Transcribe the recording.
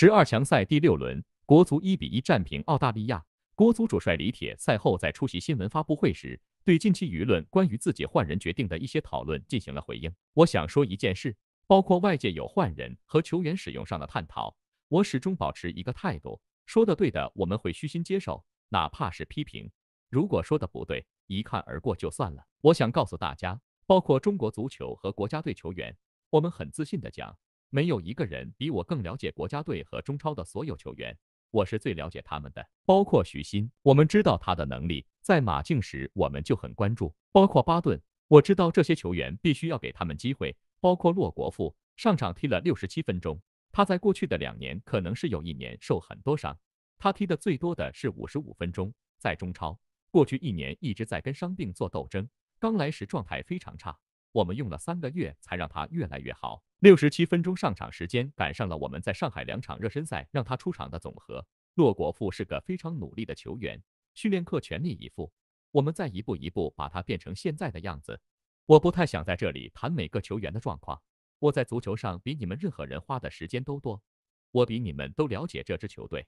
十二强赛第六轮，国足一比一战平澳大利亚。国足主帅李铁赛后在出席新闻发布会时，对近期舆论关于自己换人决定的一些讨论进行了回应。我想说一件事，包括外界有换人和球员使用上的探讨，我始终保持一个态度：说的对的，我们会虚心接受，哪怕是批评；如果说的不对，一看而过就算了。我想告诉大家，包括中国足球和国家队球员，我们很自信的讲。没有一个人比我更了解国家队和中超的所有球员，我是最了解他们的，包括徐昕，我们知道他的能力，在马竞时我们就很关注，包括巴顿，我知道这些球员必须要给他们机会，包括洛国富，上场踢了六十七分钟，他在过去的两年可能是有一年受很多伤，他踢的最多的是五十五分钟，在中超过去一年一直在跟伤病做斗争，刚来时状态非常差。我们用了三个月才让他越来越好。六十七分钟上场时间，赶上了我们在上海两场热身赛让他出场的总和。骆国富是个非常努力的球员，训练课全力以赴。我们在一步一步把他变成现在的样子。我不太想在这里谈每个球员的状况。我在足球上比你们任何人花的时间都多，我比你们都了解这支球队。